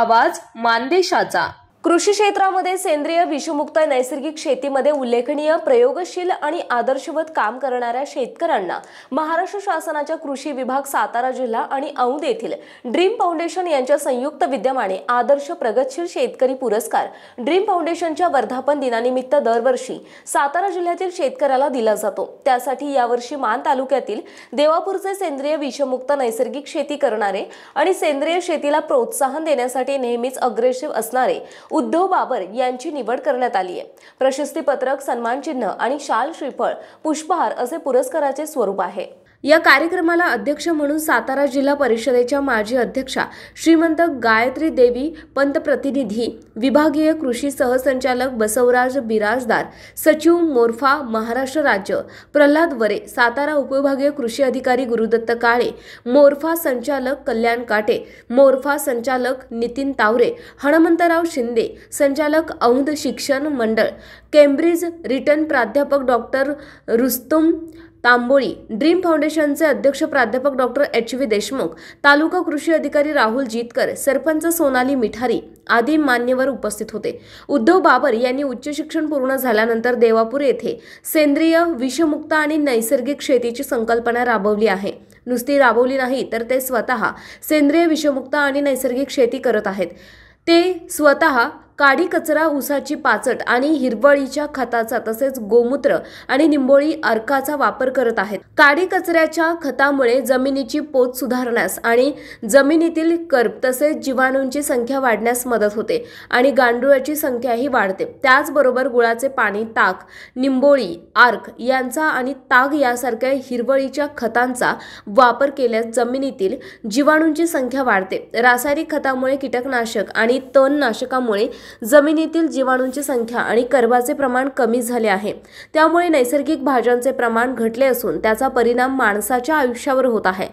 आवाज मानदेशाचा कृषी क्षेत्रामध्ये सेंद्रिय विषमुक्त नैसर्गिक शेतीमध्ये उल्लेखनीय प्रयोगशील आणि आदर्शवत काम करणाऱ्या शेतकऱ्यांना महाराष्ट्र शासनाच्या कृषी विभाग सातारा जिल्हा आणि औंध येथील ड्रीम फाउंडेशन यांच्या संयुक्त विद्यमाने आदर्श प्रगतशील शेतकरी पुरस्कार ड्रीम फाउंडेशनच्या वर्धापन दिनानिमित्त दरवर्षी सातारा जिल्ह्यातील शेतकऱ्याला दिला जातो त्यासाठी यावर्षी मान तालुक्यातील देवापूरचे सेंद्रिय विषमुक्त नैसर्गिक शेती करणारे आणि सेंद्रिय शेतीला प्रोत्साहन देण्यासाठी नेहमीच अग्रेसिव्ह असणारे उद्धव बाबर यांची निवड करण्यात आली आहे प्रशस्तीपत्रक सन्मानचिन्ह आणि शाल श्रीफळ पुष्पहार असे पुरस्काराचे स्वरूप आहे या कार्यक्रमाला अध्यक्ष म्हणून सातारा जिल्हा परिषदेच्या माजी अध्यक्षा श्रीमंत गायत्री देवी पंतप्रतिनिधी विभागीय कृषी सहसंचालक बसवराज बिराजदार सचिव मोरफा महाराष्ट्र राज्य प्रल्हाद वरे सातारा उपविभागीय कृषी अधिकारी गुरुदत्त काळे मोर्फा संचालक कल्याण काटे मोरफा संचालक नितीन तावरे हणमंतराव शिंदे संचालक औंध शिक्षण मंडळ केम्ब्रिज रिटर्न प्राध्यापक डॉक्टर रुस्तुम तांबोळी ड्रीम फाउंडेशनचे अध्यक्ष प्राध्यापक डॉक्टर एच व्ही देशमुख तालुका कृषी अधिकारी राहुल जीतकर सरपंच सोनाली मिठारी आदी मान्यवर उपस्थित होते उद्धव बाबर यांनी उच्च शिक्षण पूर्ण झाल्यानंतर देवापूर येथे सेंद्रिय विषमुक्त आणि नैसर्गिक शेतीची संकल्पना राबवली आहे नुसती राबवली नाही तर ते स्वतः सेंद्रिय विषमुक्त आणि नैसर्गिक शेती करत आहेत ते स्वतः काडी कचरा ऊसाची पाचट आणि हिरवळीच्या खताचा तसेच गोमूत्र आणि निंबोळी अर्काचा वापर करत आहेत काडी कचऱ्याच्या खतामुळे जमिनीची पोत सुधारण्यास आणि जमिनीतील कर्ब तसेच जीवाणूंची संख्या वाढण्यास मदत होते आणि गांडुळाची संख्याही वाढते त्याचबरोबर गुळाचे पाणी ताक निंबोळी आर्क यांचा आणि ताग यासारख्या हिरवळीच्या खतांचा वापर केल्यास जमिनीतील जीवाणूंची संख्या वाढते रासायनिक खतामुळे कीटकनाशक आणि तणनाशकामुळे जमिनीतील जीवाणूंची संख्या आणि कर्वाचे प्रमाण कमी झाले आहे त्यामुळे नैसर्गिक भाज्यांचे प्रमाण घटले असून त्याचा परिणाम माणसाच्या आयुष्यावर होत आहे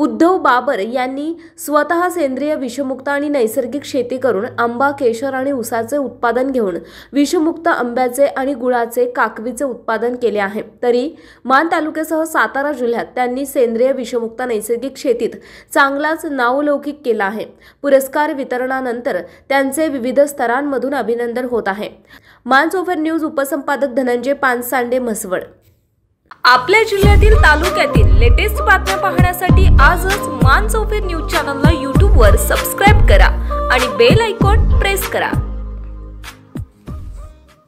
उद्धव बाबर यांनी स्वतः सेंद्रिय विषमुक्त आणि नैसर्गिक शेती करून आंबा केशर आणि उसाचे उत्पादन घेऊन विषमुक्त आंब्याचे आणि गुळाचे काकवीचे उत्पादन केले आहे तरी मान तालुक्यासह सातारा जिल्ह्यात त्यांनी सेंद्रिय विषमुक्त नैसर्गिक शेतीत चांगलाच नावलौकिक केला आहे पुरस्कार वितरणानंतर त्यांचे विविध स्तरा मधून अभिनंदन होत आहे मानसोफर न्यूज उपसंपादक धनंजय पानसांडे म्हसवड आपल्या जिल्ह्यातील तालुक्यातील लेटेस्ट बातम्या पाहण्यासाठी आजच ओव्हर न्यूज चॅनलला वर सबस्क्राईब करा आणि बेल आयकॉन प्रेस करा